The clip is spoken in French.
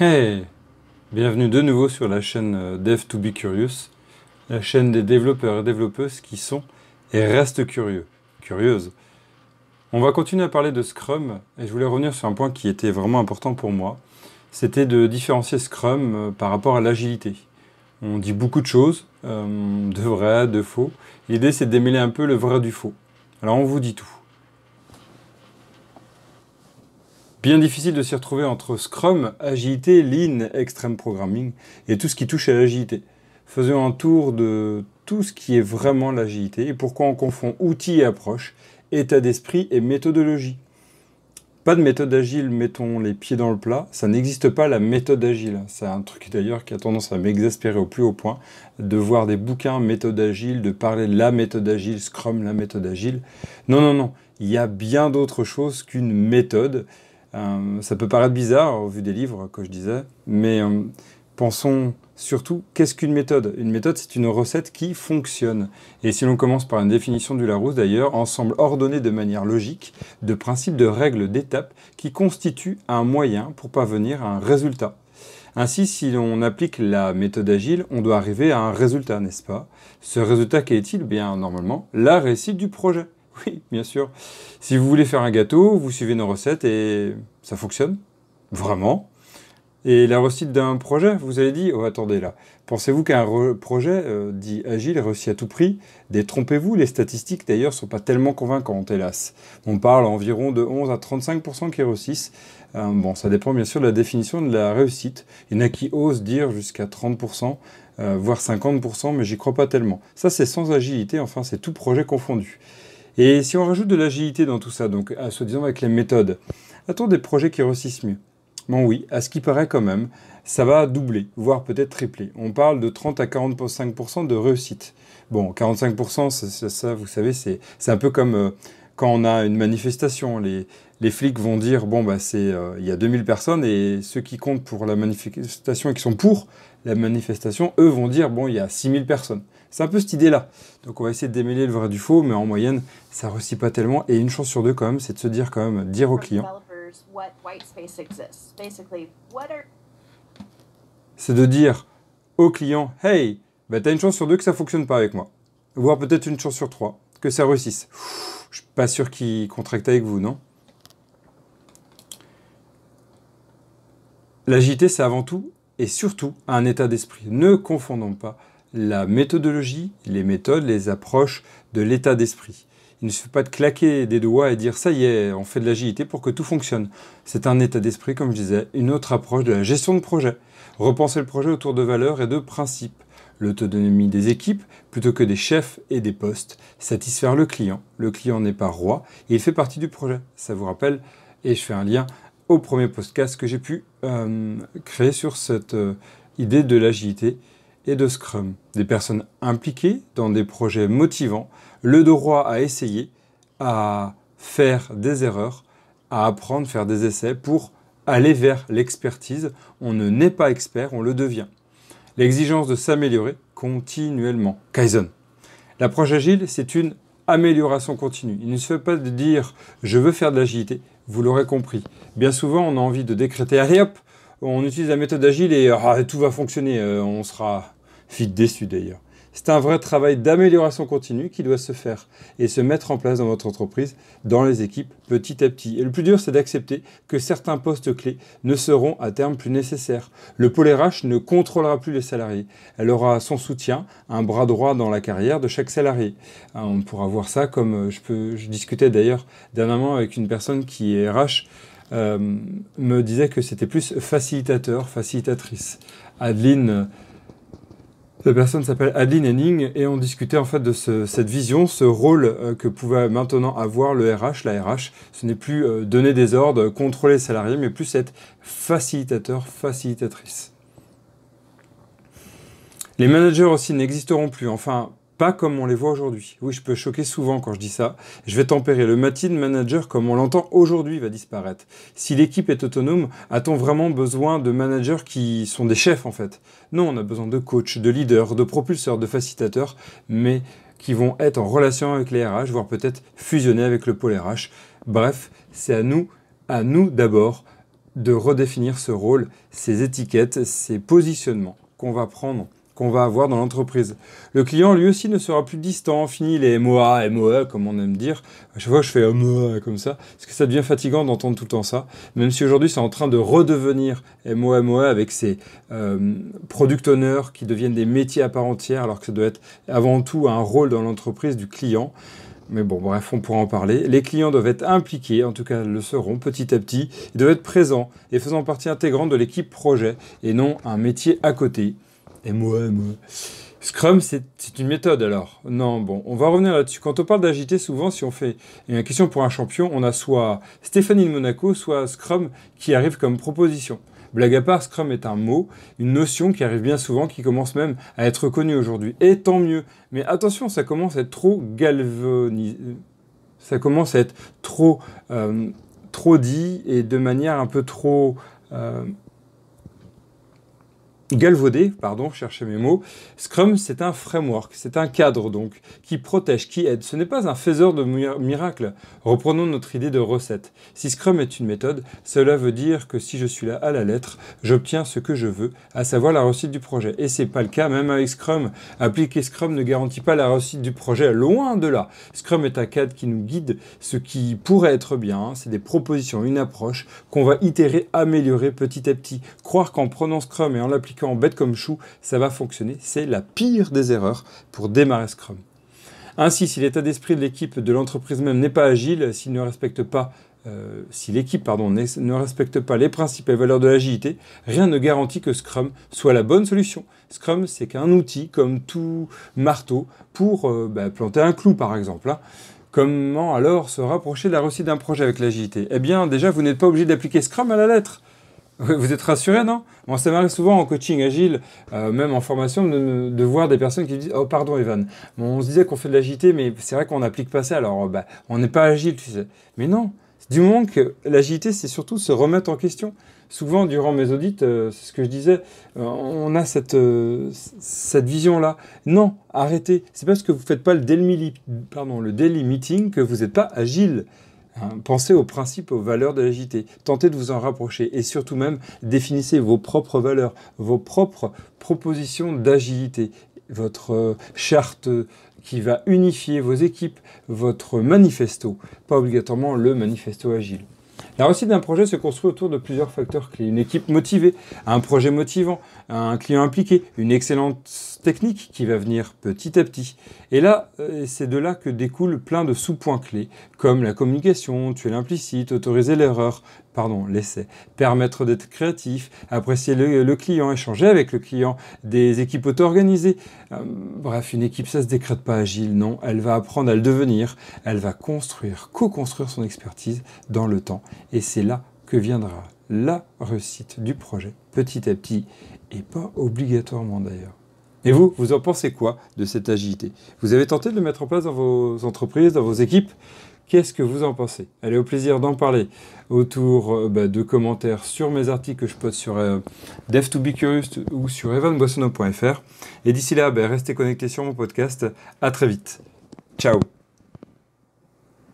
Hey Bienvenue de nouveau sur la chaîne euh, dev 2 Curious, la chaîne des développeurs et développeuses qui sont et restent curieux, curieuses. On va continuer à parler de Scrum et je voulais revenir sur un point qui était vraiment important pour moi. C'était de différencier Scrum euh, par rapport à l'agilité. On dit beaucoup de choses, euh, de vrai, de faux. L'idée c'est de démêler un peu le vrai du faux. Alors on vous dit tout. Bien difficile de s'y retrouver entre Scrum, Agilité, Lean, Extreme Programming et tout ce qui touche à l'agilité. Faisons un tour de tout ce qui est vraiment l'agilité et pourquoi on confond outils et approches, état d'esprit et méthodologie. Pas de méthode agile, mettons les pieds dans le plat, ça n'existe pas la méthode agile. C'est un truc d'ailleurs qui a tendance à m'exaspérer au plus haut point, de voir des bouquins méthode agile, de parler de la méthode agile, Scrum, la méthode agile. Non, non, non, il y a bien d'autres choses qu'une méthode euh, ça peut paraître bizarre au vu des livres que je disais, mais euh, pensons surtout qu'est-ce qu'une méthode Une méthode, c'est une recette qui fonctionne. Et si l'on commence par une définition du Larousse d'ailleurs, ensemble ordonné de manière logique de principes, de règles, d'étapes qui constituent un moyen pour parvenir à un résultat. Ainsi, si l'on applique la méthode agile, on doit arriver à un résultat, n'est-ce pas Ce résultat, quest il Bien, normalement, la réussite du projet. Oui, bien sûr. Si vous voulez faire un gâteau, vous suivez nos recettes et ça fonctionne. Vraiment. Et la réussite d'un projet, vous avez dit, oh attendez là, pensez-vous qu'un projet euh, dit agile réussit à tout prix Détrompez-vous, les statistiques d'ailleurs ne sont pas tellement convaincantes, hélas. On parle environ de 11 à 35% qui réussissent. Euh, bon, ça dépend bien sûr de la définition de la réussite. Il y en a qui osent dire jusqu'à 30%, euh, voire 50%, mais j'y crois pas tellement. Ça c'est sans agilité, enfin c'est tout projet confondu. Et si on rajoute de l'agilité dans tout ça, donc à disant avec les méthodes, a-t-on des projets qui réussissent mieux Bon oui, à ce qui paraît quand même, ça va doubler, voire peut-être tripler. On parle de 30 à 45% de réussite. Bon, 45%, ça, vous savez, c'est un peu comme euh, quand on a une manifestation. Les, flics vont dire, bon, bah, c'est euh, il y a 2000 personnes, et ceux qui comptent pour la manifestation et qui sont pour la manifestation, eux vont dire, bon, il y a 6000 personnes. C'est un peu cette idée-là. Donc on va essayer de démêler le vrai du faux, mais en moyenne, ça ne pas tellement. Et une chance sur deux, quand même, c'est de se dire quand même, dire au client C'est de dire au client « hey, bah, tu as une chance sur deux que ça fonctionne pas avec moi. Voire peut-être une chance sur trois, que ça réussisse. Je je suis pas sûr qu'il contracte avec vous, non L'agilité, c'est avant tout et surtout un état d'esprit. Ne confondons pas la méthodologie, les méthodes, les approches de l'état d'esprit. Il ne suffit pas de claquer des doigts et dire ça y est, on fait de l'agilité pour que tout fonctionne. C'est un état d'esprit, comme je disais, une autre approche de la gestion de projet. Repenser le projet autour de valeurs et de principes. L'autonomie des équipes plutôt que des chefs et des postes. Satisfaire le client. Le client n'est pas roi, il fait partie du projet. Ça vous rappelle, et je fais un lien au premier podcast que j'ai pu euh, créer sur cette euh, idée de l'agilité et de Scrum, des personnes impliquées dans des projets motivants, le droit à essayer, à faire des erreurs, à apprendre, faire des essais pour aller vers l'expertise. On ne n'est pas expert, on le devient. L'exigence de s'améliorer continuellement. Kaizen. L'approche agile, c'est une amélioration continue. Il ne se fait pas de dire je veux faire de l'agilité, vous l'aurez compris. Bien souvent, on a envie de décréter allez hop, on utilise la méthode agile et ah, tout va fonctionner, euh, on sera déçu d'ailleurs. C'est un vrai travail d'amélioration continue qui doit se faire et se mettre en place dans votre entreprise, dans les équipes, petit à petit. Et le plus dur, c'est d'accepter que certains postes clés ne seront à terme plus nécessaires. Le pôle RH ne contrôlera plus les salariés. Elle aura son soutien, un bras droit dans la carrière de chaque salarié. Euh, on pourra voir ça comme euh, je, peux, je discutais d'ailleurs dernièrement avec une personne qui est RH. Euh, me disait que c'était plus facilitateur, facilitatrice. Adeline la personne s'appelle Adeline Henning et on discutait en fait de cette vision, ce rôle euh, que pouvait maintenant avoir le RH, la RH. Ce n'est plus euh, donner des ordres, contrôler les salariés, mais plus être facilitateur, facilitatrice. Les managers aussi n'existeront plus. Enfin, pas comme on les voit aujourd'hui. Oui, je peux choquer souvent quand je dis ça. Je vais tempérer. Le matin manager, comme on l'entend aujourd'hui, va disparaître. Si l'équipe est autonome, a-t-on vraiment besoin de managers qui sont des chefs en fait Non, on a besoin de coachs, de leaders, de propulseurs, de facilitateurs, mais qui vont être en relation avec les RH, voire peut-être fusionner avec le pôle RH. Bref, c'est à nous, à nous d'abord, de redéfinir ce rôle, ces étiquettes, ces positionnements qu'on va prendre qu'on va avoir dans l'entreprise. Le client, lui aussi, ne sera plus distant, fini les MOA, MOA, comme on aime dire. À chaque fois, je fais MOA comme ça, parce que ça devient fatigant d'entendre tout le temps ça, même si aujourd'hui, c'est en train de redevenir MOA, MOE avec ces euh, product owners qui deviennent des métiers à part entière, alors que ça doit être avant tout un rôle dans l'entreprise du client. Mais bon, bref, on pourra en parler. Les clients doivent être impliqués, en tout cas le seront petit à petit. Ils doivent être présents et faisant partie intégrante de l'équipe projet et non un métier à côté. Et moi. Scrum, c'est une méthode alors Non, bon, on va revenir là-dessus. Quand on parle d'agiter, souvent, si on fait une question pour un champion, on a soit Stéphanie de Monaco, soit Scrum qui arrive comme proposition. Blague à part, Scrum est un mot, une notion qui arrive bien souvent, qui commence même à être connue aujourd'hui. Et tant mieux. Mais attention, ça commence à être trop galvanisé. Ça commence à être trop, euh, trop dit et de manière un peu trop euh, galvaudé, pardon, cherchez mes mots. Scrum, c'est un framework, c'est un cadre donc, qui protège, qui aide. Ce n'est pas un faiseur de miracles. Reprenons notre idée de recette. Si Scrum est une méthode, cela veut dire que si je suis là à la lettre, j'obtiens ce que je veux, à savoir la réussite du projet. Et ce n'est pas le cas, même avec Scrum. Appliquer Scrum ne garantit pas la réussite du projet, loin de là. Scrum est un cadre qui nous guide ce qui pourrait être bien. C'est des propositions, une approche qu'on va itérer, améliorer petit à petit. Croire qu'en prenant Scrum et en l'appliquant en bête comme chou, ça va fonctionner. C'est la pire des erreurs pour démarrer Scrum. Ainsi, si l'état d'esprit de l'équipe de l'entreprise même n'est pas agile, s'il ne respecte pas euh, si l'équipe pardon, ne respecte pas les principes et valeurs de l'agilité, rien ne garantit que Scrum soit la bonne solution. Scrum, c'est qu'un outil comme tout marteau pour euh, bah, planter un clou, par exemple. Hein. Comment alors se rapprocher de la réussite d'un projet avec l'agilité Eh bien, déjà, vous n'êtes pas obligé d'appliquer Scrum à la lettre. Vous êtes rassuré, non Moi, ça m'arrive souvent en coaching agile, euh, même en formation, de, voir des personnes qui disent Oh, pardon, Evan, on se disait qu'on fait de l'agilité, mais c'est vrai qu'on n'applique pas ça, alors bah, on n'est pas agile, tu Mais non Du moment que l'agilité, c'est surtout se remettre en question. Souvent, durant mes audits, euh, c'est ce que je disais, euh, on a cette, vision-là. Non, arrêtez. C'est parce que vous ne faites pas le daily, pardon, le daily meeting que vous n'êtes pas agile. Hein, pensez aux principes, aux valeurs de l'agilité. Tentez de vous en rapprocher et surtout même définissez vos propres valeurs, vos propres propositions d'agilité, votre euh, charte qui va unifier vos équipes, votre manifesto, pas obligatoirement le manifesto agile. La réussite d'un projet se construit autour de plusieurs facteurs clés. Une équipe motivée, un projet motivant, un client impliqué, une excellente technique qui va venir petit à petit. Et là, euh, c'est de là que découlent plein de sous-points clés, comme la communication, tuer l'implicite, autoriser l'erreur, pardon, l'essai, permettre d'être créatif, apprécier le, client, échanger avec le client, des équipes auto-organisées. Euh, bref, une équipe, ça se décrète pas agile, non, elle va apprendre à le devenir, elle va construire, co-construire son expertise dans le temps. Et c'est là que viendra la réussite du projet, petit à petit, et pas obligatoirement d'ailleurs. Et vous, vous en pensez quoi de cette agilité Vous avez tenté de le mettre en place dans vos entreprises, dans vos équipes Qu'est-ce que vous en pensez Allez, au plaisir d'en parler autour euh, bah, de commentaires sur mes articles que je poste sur DevToBeCurious dev 2 ou sur evanboissonneau.fr. Et d'ici là, bah, restez connectés sur mon podcast. À très vite. Ciao